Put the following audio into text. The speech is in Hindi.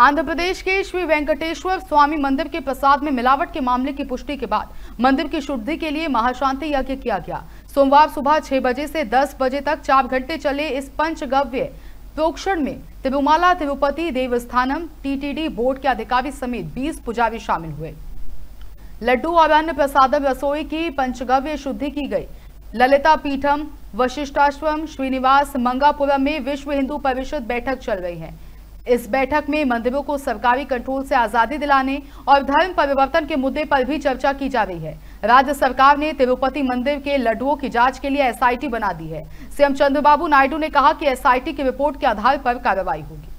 आंध्र प्रदेश के श्री वेंकटेश्वर स्वामी मंदिर के प्रसाद में मिलावट के मामले की पुष्टि के बाद मंदिर की शुद्धि के लिए महाशांति यज्ञ किया गया सोमवार सुबह छह बजे से दस बजे तक चार घंटे चले इस पंचगव्य प्रोक्षण में तिरुमाला तिरुपति देवस्थानम टीटीडी बोर्ड के अधिकारी समेत 20 पुजारी शामिल हुए लड्डू और अन्य प्रसादम रसोई की पंचगव्य शुद्धि की गई ललिता पीठम वशिष्ठाश्रम श्रीनिवास मंगापुरम में विश्व हिंदू परिषद बैठक चल रही है इस बैठक में मंदिरों को सरकारी कंट्रोल से आजादी दिलाने और धर्म परिवर्तन के मुद्दे पर भी चर्चा की जा रही है राज्य सरकार ने तिरुपति मंदिर के लड्डुओं की जांच के लिए एसआईटी बना दी है सीएम चंद्रबाबू नायडू ने कहा कि एसआईटी की रिपोर्ट के आधार पर कार्रवाई होगी